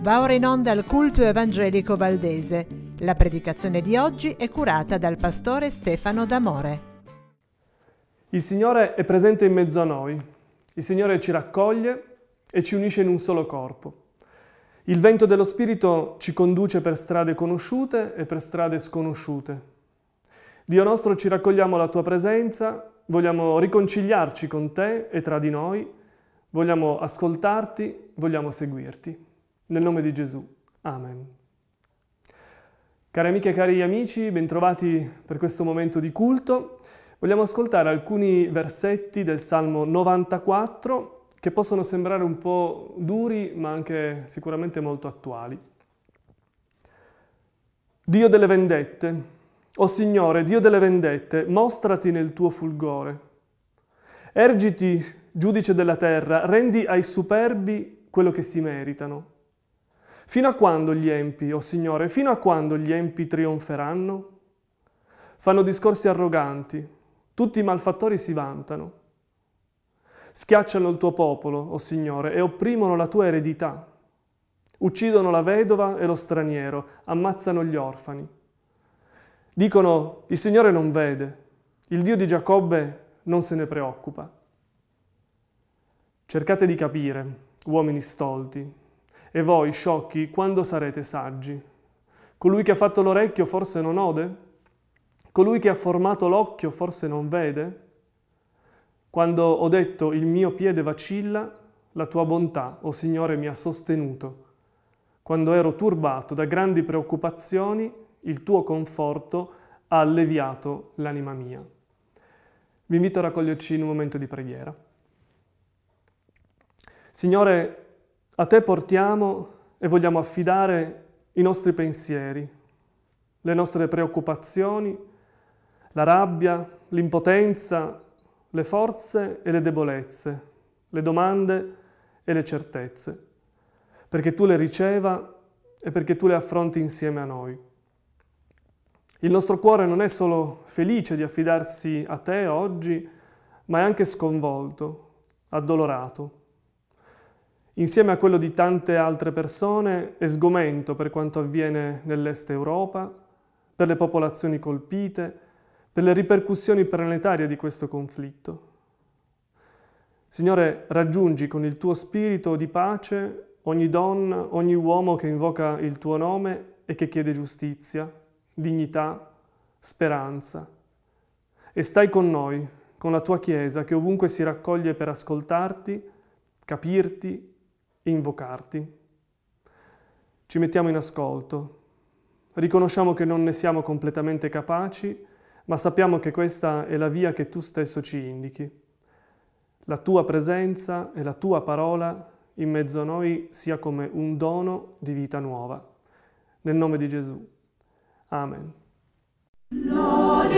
Va ora in onda il culto evangelico valdese. La predicazione di oggi è curata dal pastore Stefano D'Amore. Il Signore è presente in mezzo a noi. Il Signore ci raccoglie e ci unisce in un solo corpo. Il vento dello Spirito ci conduce per strade conosciute e per strade sconosciute, Dio nostro, ci raccogliamo alla tua presenza, vogliamo riconciliarci con te e tra di noi, vogliamo ascoltarti, vogliamo seguirti. Nel nome di Gesù. Amen. Cari amiche e cari amici, bentrovati per questo momento di culto. Vogliamo ascoltare alcuni versetti del Salmo 94 che possono sembrare un po' duri ma anche sicuramente molto attuali. Dio delle vendette, o Signore, Dio delle vendette, mostrati nel tuo fulgore. Ergiti, giudice della terra, rendi ai superbi quello che si meritano. Fino a quando gli empi, o oh Signore, fino a quando gli empi trionferanno? Fanno discorsi arroganti, tutti i malfattori si vantano. Schiacciano il tuo popolo, o oh Signore, e opprimono la tua eredità. Uccidono la vedova e lo straniero, ammazzano gli orfani. Dicono, il Signore non vede, il Dio di Giacobbe non se ne preoccupa. Cercate di capire, uomini stolti, e voi, sciocchi, quando sarete saggi? Colui che ha fatto l'orecchio forse non ode? Colui che ha formato l'occhio forse non vede? Quando ho detto il mio piede vacilla, la tua bontà, o oh Signore, mi ha sostenuto. Quando ero turbato da grandi preoccupazioni, il tuo conforto ha alleviato l'anima mia. Vi invito a raccoglierci in un momento di preghiera. Signore, a te portiamo e vogliamo affidare i nostri pensieri, le nostre preoccupazioni, la rabbia, l'impotenza, le forze e le debolezze, le domande e le certezze, perché tu le riceva e perché tu le affronti insieme a noi. Il nostro cuore non è solo felice di affidarsi a te oggi, ma è anche sconvolto, addolorato. Insieme a quello di tante altre persone è sgomento per quanto avviene nell'est Europa, per le popolazioni colpite, per le ripercussioni planetarie di questo conflitto. Signore, raggiungi con il tuo spirito di pace ogni donna, ogni uomo che invoca il tuo nome e che chiede giustizia, dignità, speranza. E stai con noi, con la tua Chiesa che ovunque si raccoglie per ascoltarti, capirti e invocarti. Ci mettiamo in ascolto, riconosciamo che non ne siamo completamente capaci, ma sappiamo che questa è la via che tu stesso ci indichi. La tua presenza e la tua parola in mezzo a noi sia come un dono di vita nuova. Nel nome di Gesù. Amen. Lord,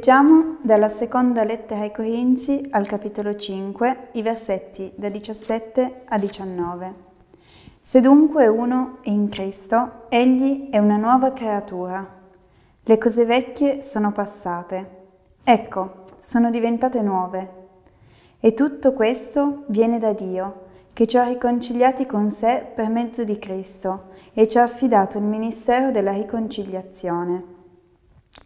Leggiamo dalla seconda lettera ai Corinzi al capitolo 5 i versetti da 17 a 19. Se dunque uno è in Cristo, egli è una nuova creatura. Le cose vecchie sono passate. Ecco, sono diventate nuove. E tutto questo viene da Dio, che ci ha riconciliati con sé per mezzo di Cristo e ci ha affidato il ministero della riconciliazione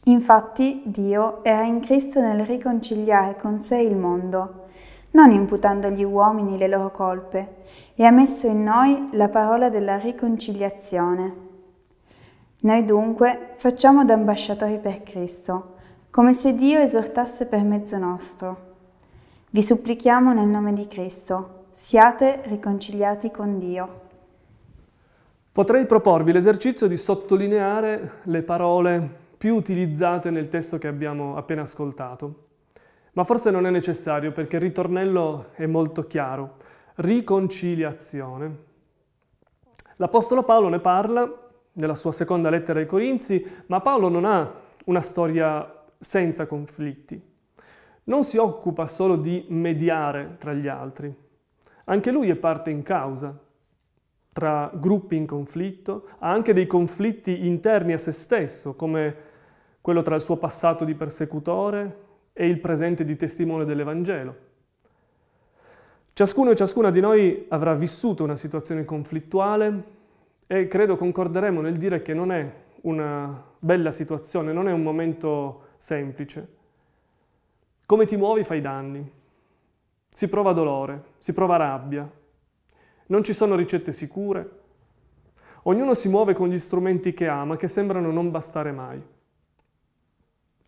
Infatti Dio era in Cristo nel riconciliare con sé il mondo, non imputando agli uomini le loro colpe, e ha messo in noi la parola della riconciliazione. Noi dunque facciamo da ambasciatori per Cristo, come se Dio esortasse per mezzo nostro. Vi supplichiamo nel nome di Cristo, siate riconciliati con Dio. Potrei proporvi l'esercizio di sottolineare le parole più utilizzate nel testo che abbiamo appena ascoltato. Ma forse non è necessario perché il ritornello è molto chiaro. Riconciliazione. L'Apostolo Paolo ne parla nella sua seconda lettera ai Corinzi, ma Paolo non ha una storia senza conflitti. Non si occupa solo di mediare tra gli altri. Anche lui è parte in causa, tra gruppi in conflitto, ha anche dei conflitti interni a se stesso, come quello tra il suo passato di persecutore e il presente di testimone dell'Evangelo. Ciascuno e ciascuna di noi avrà vissuto una situazione conflittuale e credo concorderemo nel dire che non è una bella situazione, non è un momento semplice. Come ti muovi fai danni. Si prova dolore, si prova rabbia. Non ci sono ricette sicure. Ognuno si muove con gli strumenti che ama, che sembrano non bastare mai.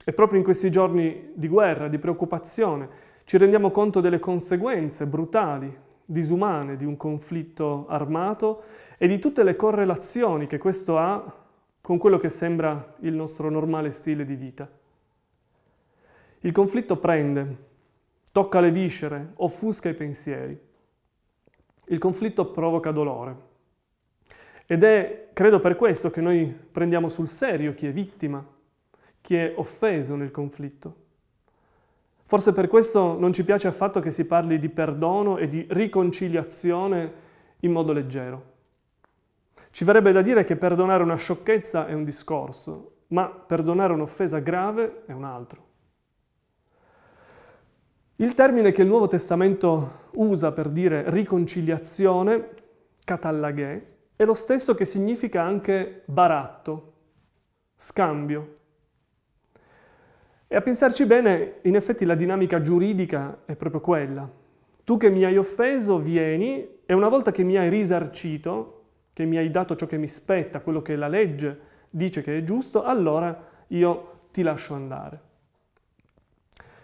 E proprio in questi giorni di guerra, di preoccupazione, ci rendiamo conto delle conseguenze brutali, disumane di un conflitto armato e di tutte le correlazioni che questo ha con quello che sembra il nostro normale stile di vita. Il conflitto prende, tocca le viscere, offusca i pensieri. Il conflitto provoca dolore. Ed è, credo per questo, che noi prendiamo sul serio chi è vittima, chi è offeso nel conflitto. Forse per questo non ci piace affatto che si parli di perdono e di riconciliazione in modo leggero. Ci verrebbe da dire che perdonare una sciocchezza è un discorso, ma perdonare un'offesa grave è un altro. Il termine che il Nuovo Testamento usa per dire riconciliazione, catallaghe, è lo stesso che significa anche baratto, scambio, e a pensarci bene, in effetti la dinamica giuridica è proprio quella. Tu che mi hai offeso, vieni e una volta che mi hai risarcito, che mi hai dato ciò che mi spetta, quello che la legge dice che è giusto, allora io ti lascio andare.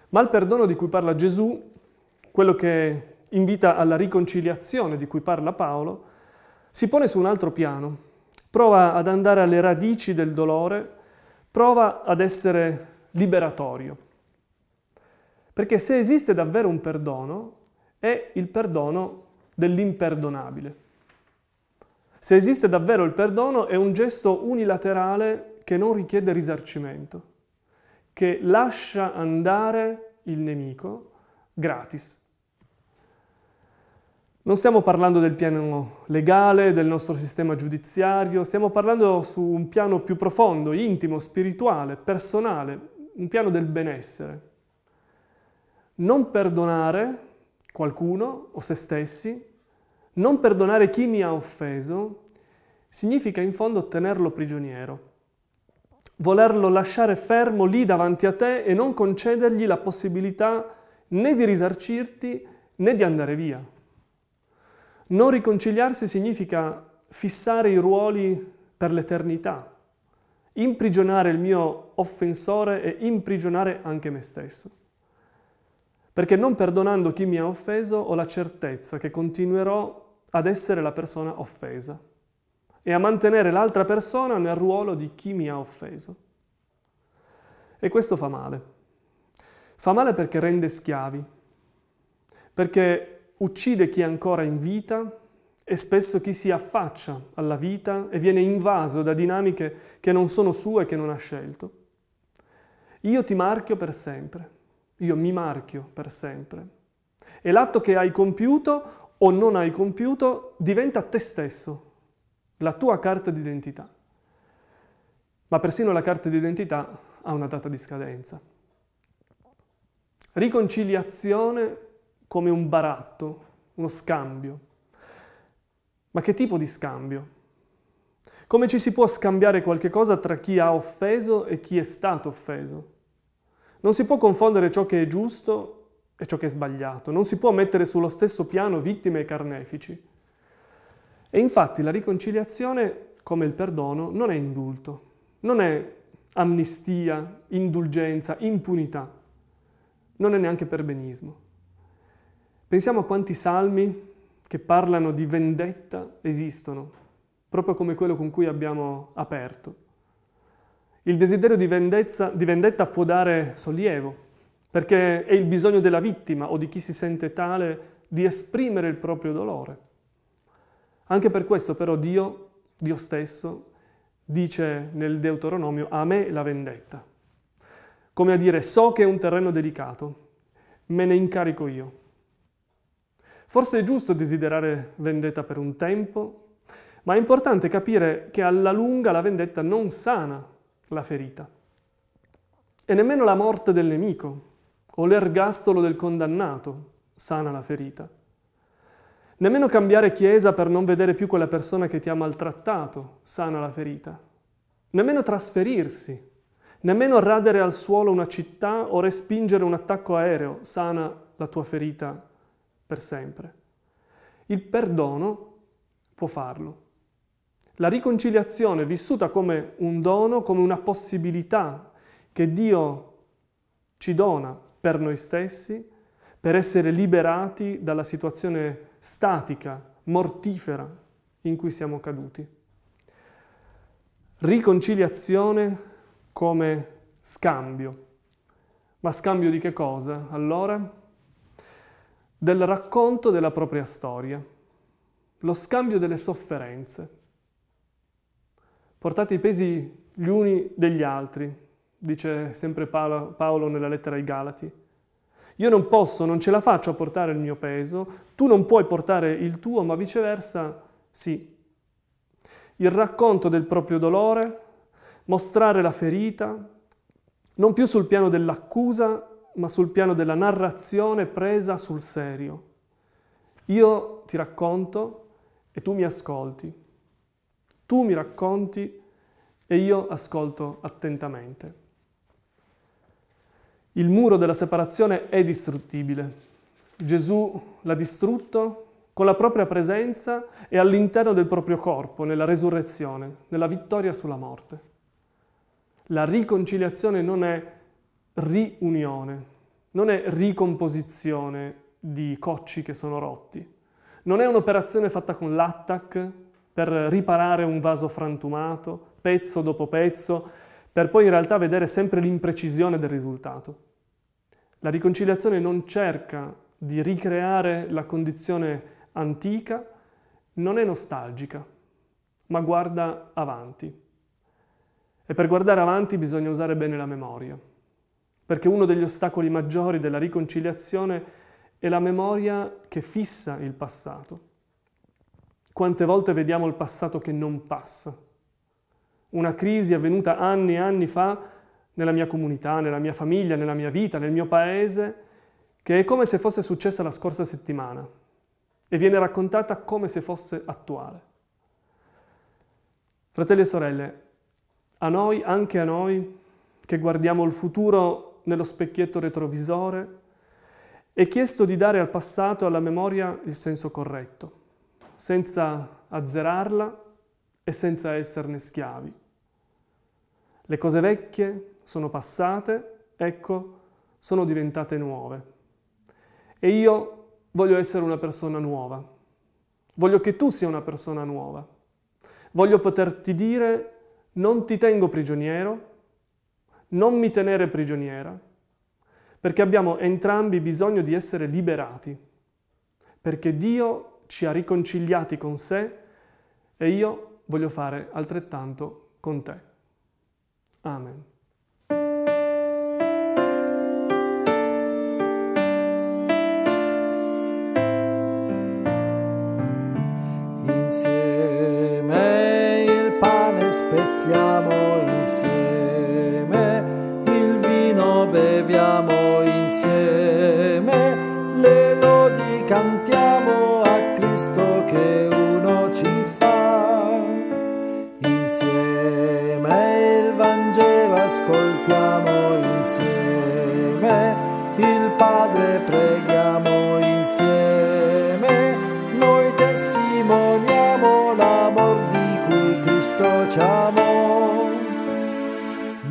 Ma il perdono di cui parla Gesù, quello che invita alla riconciliazione di cui parla Paolo, si pone su un altro piano, prova ad andare alle radici del dolore, prova ad essere liberatorio. Perché se esiste davvero un perdono, è il perdono dell'imperdonabile. Se esiste davvero il perdono, è un gesto unilaterale che non richiede risarcimento, che lascia andare il nemico gratis. Non stiamo parlando del piano legale, del nostro sistema giudiziario, stiamo parlando su un piano più profondo, intimo, spirituale, personale, un piano del benessere. Non perdonare qualcuno o se stessi, non perdonare chi mi ha offeso, significa in fondo tenerlo prigioniero, volerlo lasciare fermo lì davanti a te e non concedergli la possibilità né di risarcirti né di andare via. Non riconciliarsi significa fissare i ruoli per l'eternità, imprigionare il mio offensore e imprigionare anche me stesso. Perché non perdonando chi mi ha offeso ho la certezza che continuerò ad essere la persona offesa e a mantenere l'altra persona nel ruolo di chi mi ha offeso. E questo fa male. Fa male perché rende schiavi, perché uccide chi è ancora in vita e spesso chi si affaccia alla vita e viene invaso da dinamiche che non sono sue e che non ha scelto. Io ti marchio per sempre, io mi marchio per sempre. E l'atto che hai compiuto o non hai compiuto diventa te stesso, la tua carta d'identità. Ma persino la carta d'identità ha una data di scadenza. Riconciliazione come un baratto, uno scambio. Ma che tipo di scambio? Come ci si può scambiare qualche cosa tra chi ha offeso e chi è stato offeso? Non si può confondere ciò che è giusto e ciò che è sbagliato, non si può mettere sullo stesso piano vittime e carnefici. E infatti la riconciliazione, come il perdono, non è indulto, non è amnistia, indulgenza, impunità, non è neanche perbenismo. Pensiamo a quanti salmi che parlano di vendetta esistono proprio come quello con cui abbiamo aperto. Il desiderio di, vendezza, di vendetta può dare sollievo, perché è il bisogno della vittima o di chi si sente tale di esprimere il proprio dolore. Anche per questo però Dio, Dio stesso, dice nel Deuteronomio, a me la vendetta. Come a dire, so che è un terreno delicato, me ne incarico io. Forse è giusto desiderare vendetta per un tempo, ma è importante capire che alla lunga la vendetta non sana la ferita e nemmeno la morte del nemico o l'ergastolo del condannato sana la ferita. Nemmeno cambiare chiesa per non vedere più quella persona che ti ha maltrattato sana la ferita. Nemmeno trasferirsi, nemmeno radere al suolo una città o respingere un attacco aereo sana la tua ferita per sempre. Il perdono può farlo. La riconciliazione vissuta come un dono, come una possibilità che Dio ci dona per noi stessi, per essere liberati dalla situazione statica, mortifera in cui siamo caduti. Riconciliazione come scambio. Ma scambio di che cosa? Allora, del racconto della propria storia, lo scambio delle sofferenze. Portate i pesi gli uni degli altri, dice sempre Paolo nella lettera ai Galati. Io non posso, non ce la faccio a portare il mio peso, tu non puoi portare il tuo, ma viceversa sì. Il racconto del proprio dolore, mostrare la ferita, non più sul piano dell'accusa, ma sul piano della narrazione presa sul serio. Io ti racconto e tu mi ascolti. Tu mi racconti e io ascolto attentamente. Il muro della separazione è distruttibile. Gesù l'ha distrutto con la propria presenza e all'interno del proprio corpo, nella resurrezione, nella vittoria sulla morte. La riconciliazione non è riunione, non è ricomposizione di cocci che sono rotti, non è un'operazione fatta con l'attac, per riparare un vaso frantumato, pezzo dopo pezzo, per poi in realtà vedere sempre l'imprecisione del risultato. La riconciliazione non cerca di ricreare la condizione antica, non è nostalgica, ma guarda avanti. E per guardare avanti bisogna usare bene la memoria, perché uno degli ostacoli maggiori della riconciliazione è la memoria che fissa il passato. Quante volte vediamo il passato che non passa? Una crisi avvenuta anni e anni fa nella mia comunità, nella mia famiglia, nella mia vita, nel mio paese, che è come se fosse successa la scorsa settimana e viene raccontata come se fosse attuale. Fratelli e sorelle, a noi, anche a noi, che guardiamo il futuro nello specchietto retrovisore, è chiesto di dare al passato e alla memoria il senso corretto senza azzerarla e senza esserne schiavi. Le cose vecchie sono passate, ecco, sono diventate nuove. E io voglio essere una persona nuova. Voglio che tu sia una persona nuova. Voglio poterti dire non ti tengo prigioniero, non mi tenere prigioniera, perché abbiamo entrambi bisogno di essere liberati, perché Dio ci ha riconciliati con sé e io voglio fare altrettanto con te. Amen. Insieme il pane spezziamo, insieme il vino beviamo, insieme Cristo che uno ci fa. Insieme il Vangelo ascoltiamo, insieme il Padre preghiamo, insieme noi testimoniamo l'amor di cui Cristo ci amò.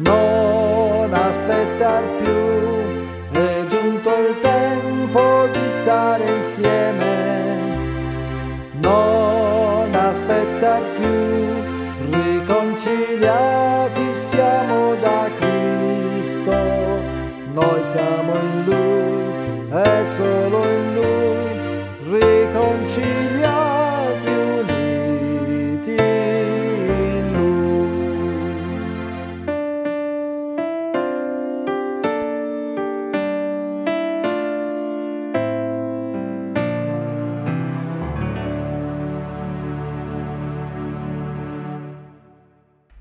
Non aspettar più, è giunto il tempo di stare insieme Cristo, noi siamo in Lui, e solo in Lui, riconciliati uniti in Lui.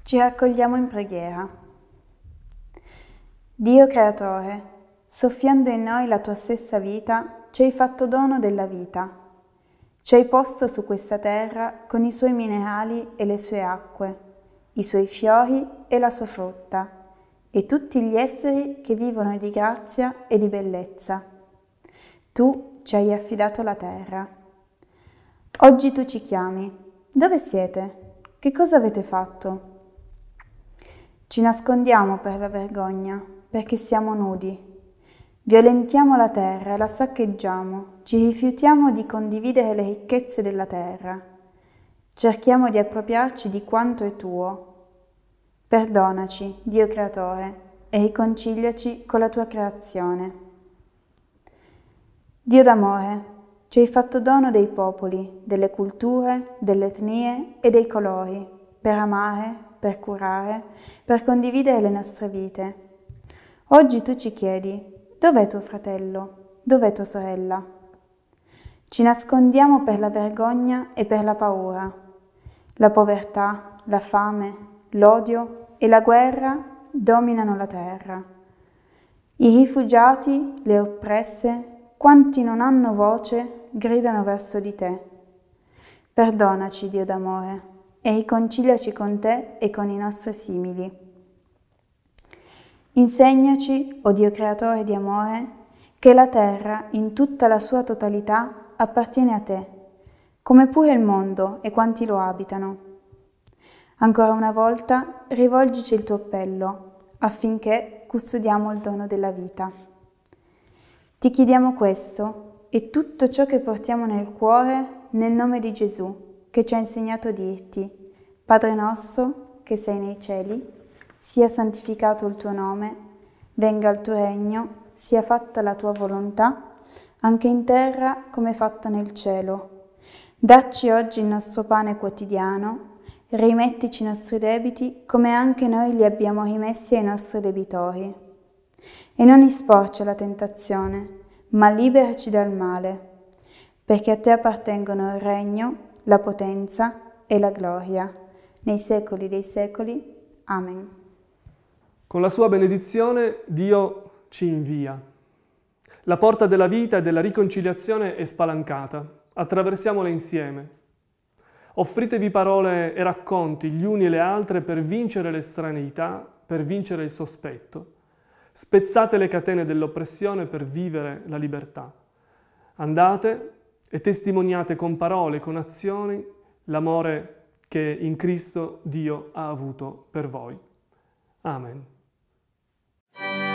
Ci accogliamo in preghiera. Dio Creatore, soffiando in noi la tua stessa vita, ci hai fatto dono della vita. Ci hai posto su questa terra con i suoi minerali e le sue acque, i suoi fiori e la sua frutta, e tutti gli esseri che vivono di grazia e di bellezza. Tu ci hai affidato la terra. Oggi tu ci chiami. Dove siete? Che cosa avete fatto? Ci nascondiamo per la vergogna, perché siamo nudi. Violentiamo la terra, e la saccheggiamo, ci rifiutiamo di condividere le ricchezze della terra. Cerchiamo di appropriarci di quanto è tuo. Perdonaci, Dio Creatore, e riconciliaci con la tua creazione. Dio d'amore, ci hai fatto dono dei popoli, delle culture, delle etnie e dei colori, per amare, per curare, per condividere le nostre vite Oggi tu ci chiedi, dov'è tuo fratello? Dov'è tua sorella? Ci nascondiamo per la vergogna e per la paura. La povertà, la fame, l'odio e la guerra dominano la terra. I rifugiati, le oppresse, quanti non hanno voce, gridano verso di te. Perdonaci, Dio d'amore, e riconciliaci con te e con i nostri simili. Insegnaci, o oh Dio creatore di amore, che la terra, in tutta la sua totalità, appartiene a te, come pure il mondo e quanti lo abitano. Ancora una volta, rivolgici il tuo appello, affinché custodiamo il dono della vita. Ti chiediamo questo e tutto ciò che portiamo nel cuore nel nome di Gesù, che ci ha insegnato a dirti, Padre nostro, che sei nei cieli, sia santificato il tuo nome, venga il tuo regno, sia fatta la tua volontà, anche in terra come fatta nel cielo. Dacci oggi il nostro pane quotidiano, rimettici i nostri debiti come anche noi li abbiamo rimessi ai nostri debitori. E non isporci alla tentazione, ma liberaci dal male, perché a te appartengono il regno, la potenza e la gloria, nei secoli dei secoli. Amen. Con la sua benedizione Dio ci invia. La porta della vita e della riconciliazione è spalancata. Attraversiamola insieme. Offritevi parole e racconti gli uni e le altre per vincere l'estraneità, per vincere il sospetto. Spezzate le catene dell'oppressione per vivere la libertà. Andate e testimoniate con parole, con azioni, l'amore che in Cristo Dio ha avuto per voi. Amen. Bye.